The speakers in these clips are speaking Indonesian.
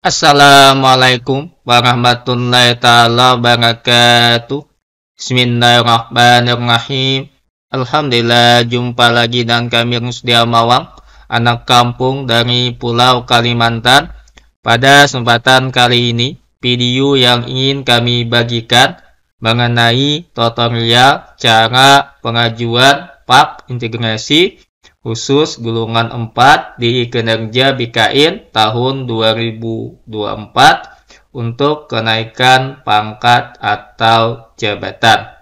Assalamualaikum warahmatullahi taala wabarakatuh. Bismillahirrahmanirrahim. Alhamdulillah jumpa lagi dengan kami Rusdia Mawang, anak kampung dari Pulau Kalimantan. Pada kesempatan kali ini, video yang ingin kami bagikan mengenai tutorial cara pengajuan PAP integrasi khusus gulungan 4 di Kinerja BKN tahun 2024 untuk kenaikan pangkat atau jabatan.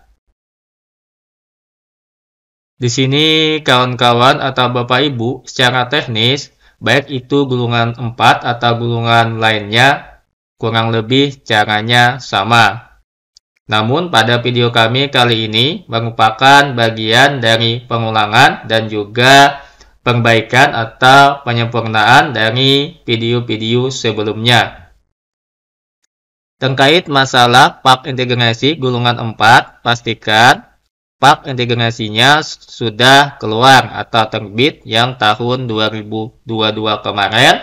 Di sini kawan-kawan atau Bapak Ibu secara teknis baik itu gulungan 4 atau gulungan lainnya kurang lebih caranya sama namun pada video kami kali ini merupakan bagian dari pengulangan dan juga perbaikan atau penyempurnaan dari video-video sebelumnya. Terkait masalah pak integrasi gulungan 4, pastikan pak integrasinya sudah keluar atau terbit yang tahun 2022 kemarin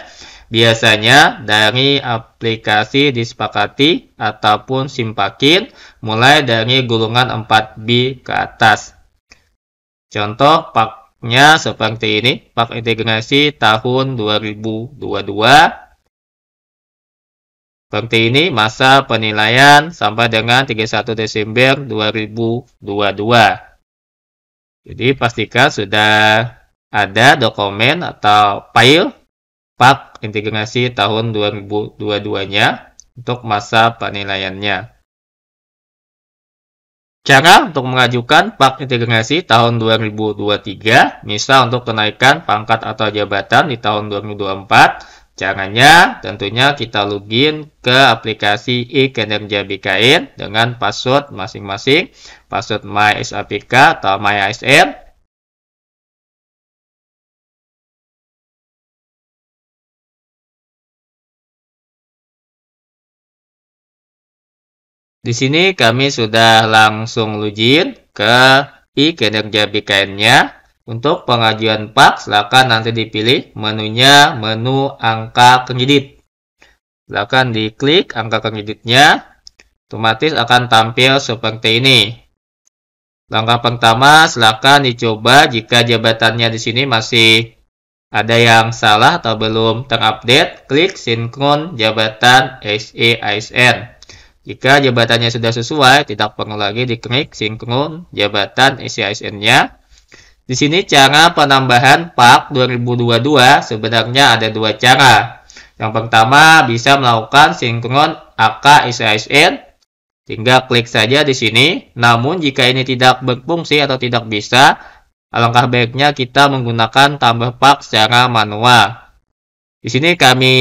Biasanya dari aplikasi disepakati ataupun simpakin mulai dari gulungan 4B ke atas. Contoh paknya seperti ini, pak integrasi tahun 2022. Seperti ini masa penilaian sampai dengan 31 Desember 2022. Jadi pastikan sudah ada dokumen atau file Pak Integrasi tahun 2022-nya untuk masa penilaiannya. Cara untuk mengajukan Pak Integrasi tahun 2023, misal untuk kenaikan pangkat atau jabatan di tahun 2024, caranya tentunya kita login ke aplikasi e-kinerja BKN dengan password masing-masing, password MySAPK atau MyASN, Di sini kami sudah langsung login ke e kinerja BKN-nya. Untuk pengajuan pak, silakan nanti dipilih menunya menu angka kredit. Silakan diklik angka kreditnya, otomatis akan tampil seperti ini. Langkah pertama, silakan dicoba jika jabatannya di sini masih ada yang salah atau belum terupdate, klik sinkron jabatan SE ASN. Jika jabatannya sudah sesuai, tidak perlu lagi diklik sinkron jabatan ICSN-nya. Di sini cara penambahan PAK 2022 sebenarnya ada dua cara. Yang pertama bisa melakukan sinkron AK ICSN. Tinggal klik saja di sini. Namun jika ini tidak berfungsi atau tidak bisa, alangkah baiknya kita menggunakan tambah PAK secara manual. Di sini kami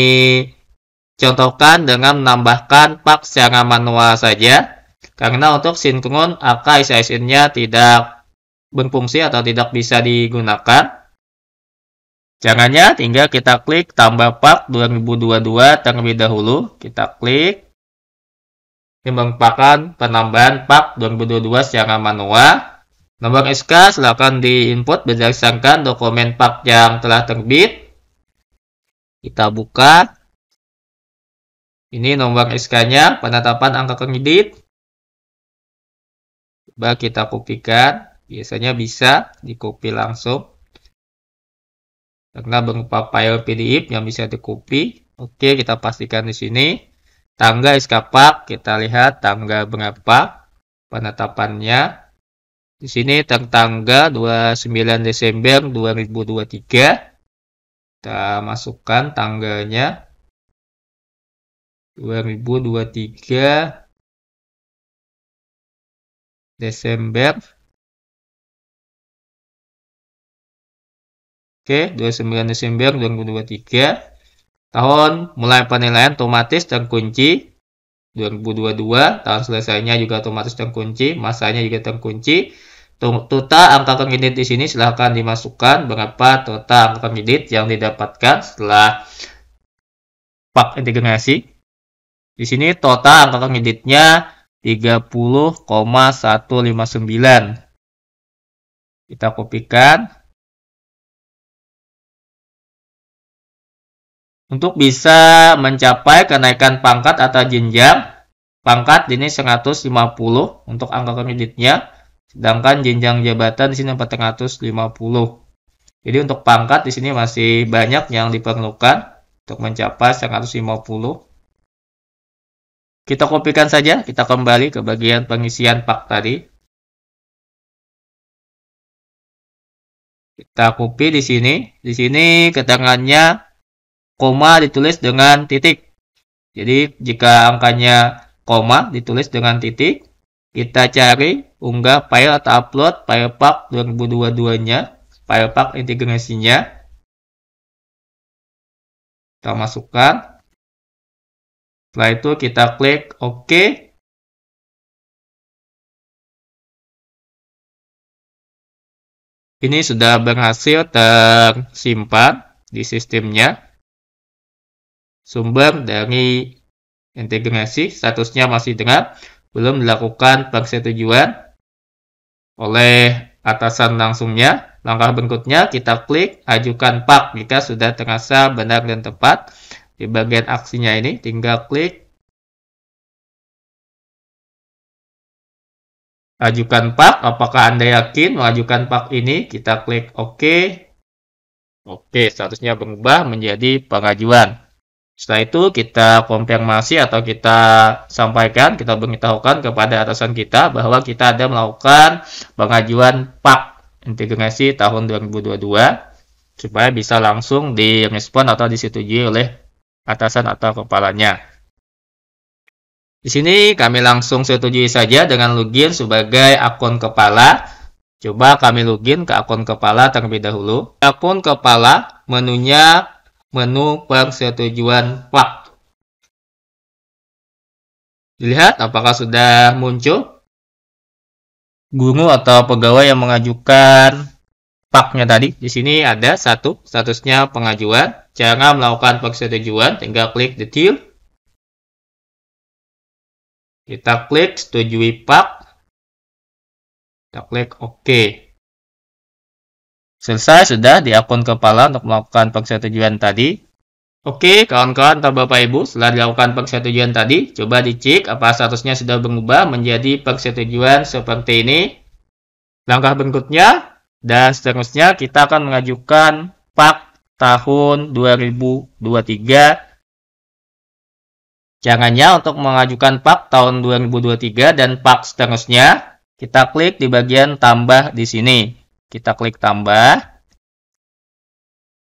Contohkan dengan menambahkan pak secara manual saja, karena untuk sinkron angka ISIN-nya tidak berfungsi atau tidak bisa digunakan. Caranya tinggal kita klik tambah pak 2022 terlebih dahulu. Kita klik. Ini merupakan penambahan pak 2022 secara manual. Nomor SK silakan diinput berdasarkan dokumen PAK yang telah terbit. Kita buka. Ini nomor SK-nya, penetapan angka kredit. Coba kita kopikan. Biasanya bisa dikopi langsung. Karena berupa file PDF yang bisa dikopi. Oke, kita pastikan di sini. Tangga SK Park, kita lihat tangga berapa penetapannya. Di sini tangga 29 Desember 2023. Kita masukkan tangganya. 2023 Desember Oke, 29 Desember 2023 tahun mulai penilaian otomatis kunci 2022 tahun selesainya juga otomatis kunci, masanya juga terkunci. Total angka kredit di sini silahkan dimasukkan berapa total angka kredit yang didapatkan setelah pak integrasi di sini total angka kreditnya 30,159. Kita kopikan. Untuk bisa mencapai kenaikan pangkat atau jenjang, pangkat ini 150 untuk angka kreditnya, sedangkan jenjang jabatan di sini 450. Jadi untuk pangkat di sini masih banyak yang diperlukan untuk mencapai 150. Kita kopikan saja, kita kembali ke bagian pengisian pak tadi. Kita copy di sini. Di sini keterangannya koma ditulis dengan titik. Jadi jika angkanya koma ditulis dengan titik, kita cari unggah file atau upload file pak 2022-nya, file pak integrasinya. Kita masukkan. Setelah itu kita klik OK. Ini sudah berhasil tersimpan di sistemnya. Sumber dari integrasi statusnya masih dengan belum dilakukan persetujuan oleh atasan langsungnya. Langkah berikutnya kita klik ajukan pak jika sudah terasa benar dan tepat di bagian aksinya ini tinggal klik ajukan pak apakah anda yakin mengajukan pak ini kita klik Oke. Oke, statusnya berubah menjadi pengajuan setelah itu kita konfirmasi atau kita sampaikan kita beritahukan kepada atasan kita bahwa kita ada melakukan pengajuan pak integrasi tahun 2022 supaya bisa langsung direspon atau disetujui oleh atasan atau kepalanya. Di sini kami langsung setujui saja dengan login sebagai akun kepala. Coba kami login ke akun kepala terlebih dahulu. Akun kepala menunya menu persetujuan pak. Dilihat apakah sudah muncul guru atau pegawai yang mengajukan paknya tadi. Di sini ada satu statusnya pengajuan jangan melakukan persetujuan, tinggal klik detail. Kita klik setujui pak. Kita klik OK. Selesai sudah di akun kepala untuk melakukan persetujuan tadi. Oke, kawan-kawan atau Bapak Ibu, setelah dilakukan persetujuan tadi, coba dicek apa statusnya sudah berubah menjadi persetujuan seperti ini. Langkah berikutnya dan seterusnya kita akan mengajukan pak tahun 2023. Caranya untuk mengajukan PAK tahun 2023 dan PAK seterusnya, kita klik di bagian tambah di sini. Kita klik tambah.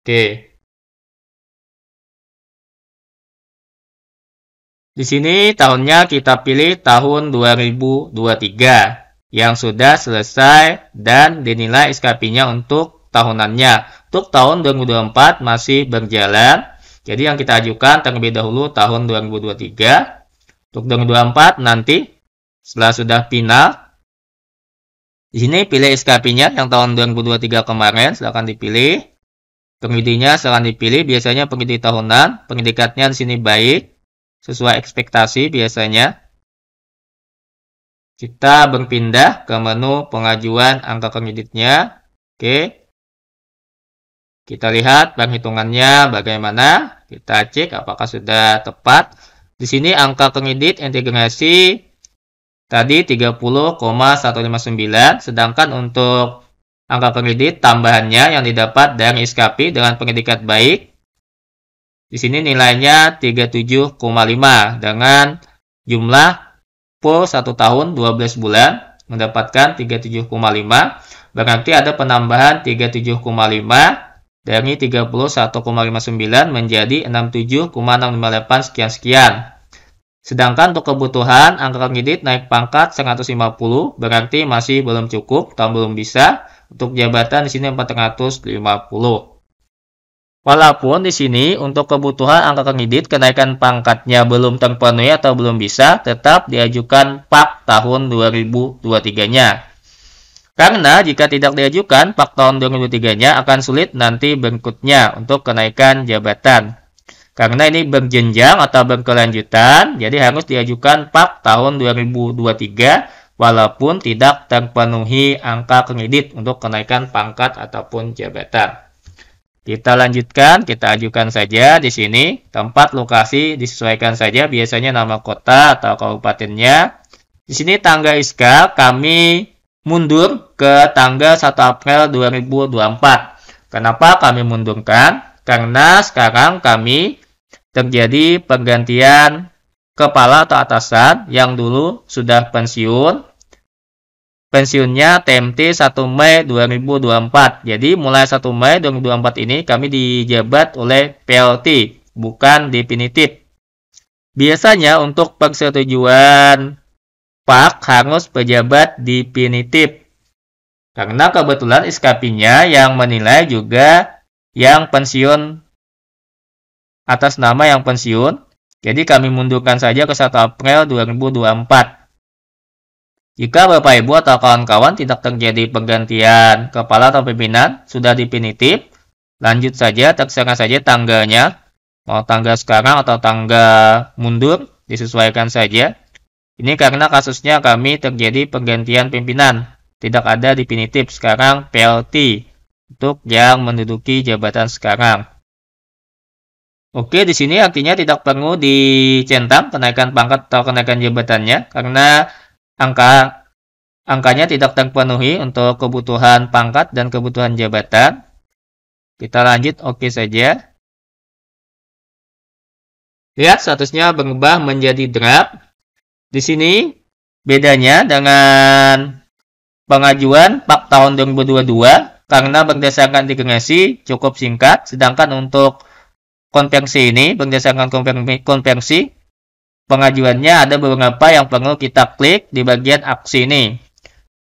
Oke. Di sini tahunnya kita pilih tahun 2023 yang sudah selesai dan dinilai SKP-nya untuk tahunannya. Untuk tahun 2024 masih berjalan. Jadi yang kita ajukan terlebih dahulu tahun 2023. Untuk 2024 nanti setelah sudah final. Di sini pilih SKP-nya yang tahun 2023 kemarin silahkan dipilih. Pengidinya silahkan dipilih, biasanya pengidi tahunan, pengidikatnya di sini baik, sesuai ekspektasi biasanya. Kita berpindah ke menu pengajuan angka kreditnya. Oke, kita lihat perhitungannya bagaimana. Kita cek apakah sudah tepat. Di sini angka kredit integrasi tadi 30,159 sedangkan untuk angka pengedit tambahannya yang didapat dari SKP dengan predikat baik di sini nilainya 37,5 dengan jumlah full 1 tahun 12 bulan mendapatkan 37,5 berarti ada penambahan 37,5 dari 31,59 menjadi 67,658 sekian-sekian. Sedangkan untuk kebutuhan, angka kredit naik pangkat 150 berarti masih belum cukup, atau belum bisa. Untuk jabatan di sini 450. Walaupun di sini untuk kebutuhan angka kredit kenaikan pangkatnya belum terpenuhi atau belum bisa, tetap diajukan PAK tahun 2023-nya. Karena jika tidak diajukan, pak tahun 2003-nya akan sulit nanti berikutnya untuk kenaikan jabatan. Karena ini berjenjang atau berkelanjutan, jadi harus diajukan pak tahun 2023 walaupun tidak terpenuhi angka kredit untuk kenaikan pangkat ataupun jabatan. Kita lanjutkan, kita ajukan saja di sini. Tempat lokasi disesuaikan saja, biasanya nama kota atau kabupatennya. Di sini tangga iskal kami mundur ke tanggal 1 April 2024. Kenapa kami mundurkan? Karena sekarang kami terjadi pergantian kepala atau atasan yang dulu sudah pensiun. Pensiunnya TMT 1 Mei 2024. Jadi mulai 1 Mei 2024 ini kami dijabat oleh PLT, bukan definitif. Biasanya untuk persetujuan Pak harus pejabat definitif. Karena kebetulan iskapinya yang menilai juga yang pensiun atas nama yang pensiun. Jadi kami mundurkan saja ke 1 April 2024. Jika Bapak Ibu atau kawan-kawan tidak terjadi pergantian kepala atau pimpinan sudah definitif, lanjut saja terserah saja tangganya mau tangga sekarang atau tangga mundur disesuaikan saja. Ini karena kasusnya kami terjadi pergantian pimpinan, tidak ada definitif sekarang PLT untuk yang menduduki jabatan sekarang. Oke, di sini artinya tidak perlu dicentang kenaikan pangkat atau kenaikan jabatannya karena angka angkanya tidak terpenuhi untuk kebutuhan pangkat dan kebutuhan jabatan. Kita lanjut oke saja. Lihat ya, statusnya berubah menjadi draft di sini bedanya dengan pengajuan pak tahun 2022 karena berdasarkan digresi cukup singkat, sedangkan untuk konvensi ini berdasarkan konvensi pengajuannya ada beberapa yang perlu kita klik di bagian aksi ini.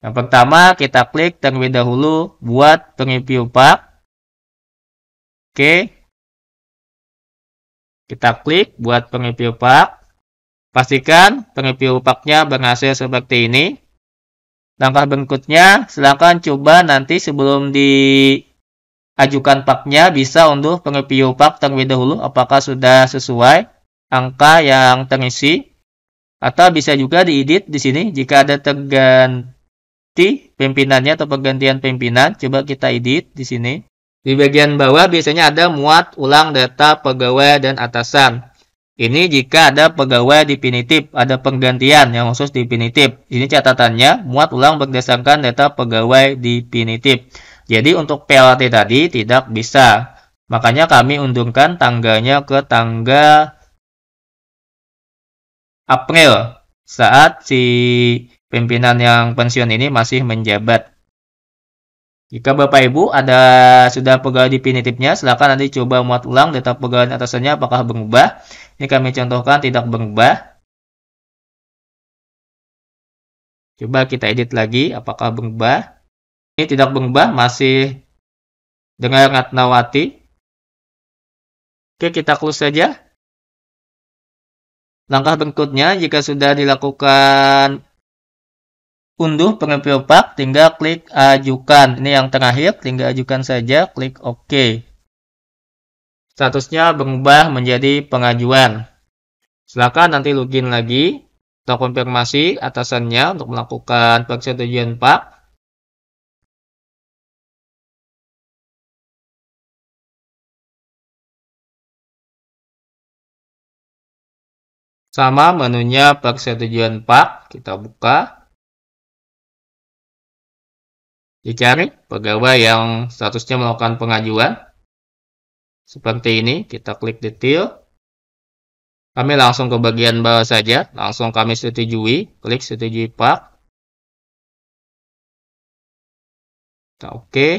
Yang pertama kita klik terlebih dahulu buat preview pak. Oke. Kita klik buat preview pak. Pastikan pengepil paknya berhasil seperti ini. Langkah berikutnya, silakan coba nanti sebelum diajukan paknya bisa untuk pengepil pak terlebih dahulu apakah sudah sesuai angka yang terisi atau bisa juga diedit di sini jika ada terganti pimpinannya atau pergantian pimpinan coba kita edit di sini di bagian bawah biasanya ada muat ulang data pegawai dan atasan ini jika ada pegawai definitif, ada penggantian yang khusus definitif. Ini catatannya, muat ulang berdasarkan data pegawai definitif. Jadi untuk PLT tadi tidak bisa. Makanya kami undurkan tangganya ke tangga April saat si pimpinan yang pensiun ini masih menjabat. Jika Bapak Ibu ada sudah pegawai definitifnya, silakan nanti coba muat ulang data pegangan atasannya apakah berubah. Ini kami contohkan tidak berubah. Coba kita edit lagi apakah berubah. Ini tidak berubah, masih dengan Ratnawati. Oke, kita close saja. Langkah berikutnya, jika sudah dilakukan unduh preview pack, tinggal klik ajukan. Ini yang terakhir, tinggal ajukan saja, klik OK. Statusnya berubah menjadi pengajuan. Silakan nanti login lagi atau konfirmasi atasannya untuk melakukan persetujuan pak. Sama menunya persetujuan pak, kita buka dicari pegawai yang statusnya melakukan pengajuan seperti ini kita klik detail kami langsung ke bagian bawah saja langsung kami setujui klik setujui pak nah, oke okay.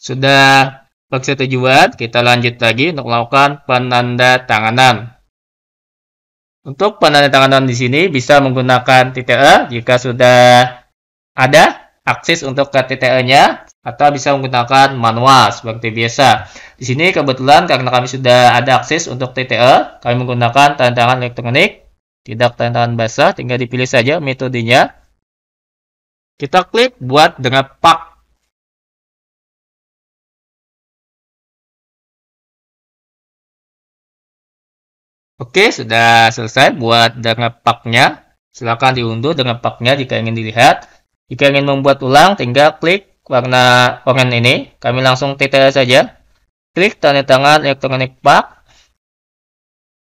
sudah persetujuan kita lanjut lagi untuk melakukan penanda tanganan untuk penandatanganan di sini bisa menggunakan TTE jika sudah ada akses untuk ke TTE-nya atau bisa menggunakan manual seperti biasa. Di sini kebetulan karena kami sudah ada akses untuk TTE, kami menggunakan tanda tangan elektronik, tidak tanda tangan basah, tinggal dipilih saja metodenya. Kita klik buat dengan pak Oke, sudah selesai buat dengan paknya. Silakan diunduh dengan paknya jika ingin dilihat. Jika ingin membuat ulang, tinggal klik warna oranye ini. Kami langsung TTL saja. Klik tanda tangan elektronik pak.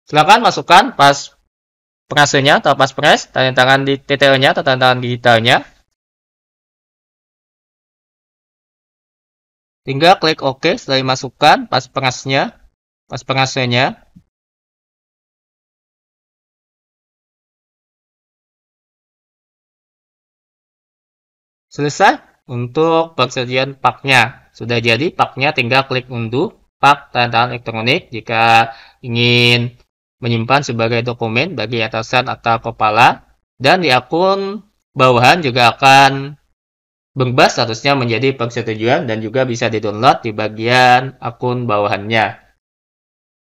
Silakan masukkan pas pengasuhnya atau pas press, tanda tangan di TTL-nya atau tanda tangan digitalnya. Tinggal klik OK setelah dimasukkan pas pengasuhnya. pas pengasuhnya. Selesai untuk persediaan paknya. Sudah jadi paknya tinggal klik unduh pak tanda elektronik jika ingin menyimpan sebagai dokumen bagi atasan atau kepala dan di akun bawahan juga akan berubah statusnya menjadi persetujuan dan juga bisa didownload di bagian akun bawahannya.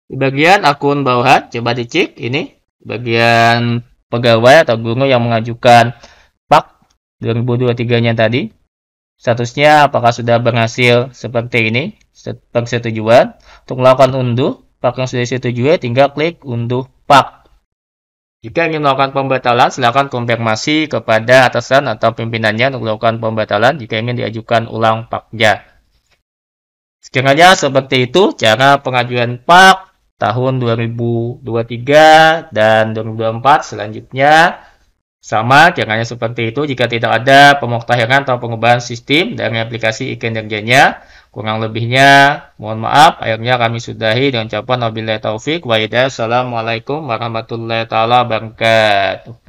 Di bagian akun bawahan coba dicek ini bagian pegawai atau guru yang mengajukan 2023-nya tadi. Statusnya apakah sudah berhasil seperti ini, persetujuan. Untuk melakukan unduh, pak yang sudah disetujui tinggal klik unduh pak. Jika ingin melakukan pembatalan, silakan konfirmasi kepada atasan atau pimpinannya untuk melakukan pembatalan jika ingin diajukan ulang paknya. Sekiranya seperti itu cara pengajuan pak tahun 2023 dan 2024 selanjutnya sama jangan seperti itu jika tidak ada pemuktahiran atau pengubahan sistem dari aplikasi ikan kinerjanya Kurang lebihnya, mohon maaf, akhirnya kami sudahi dengan ucapan wabillahi taufik Waidah, Assalamualaikum warahmatullahi wabarakatuh.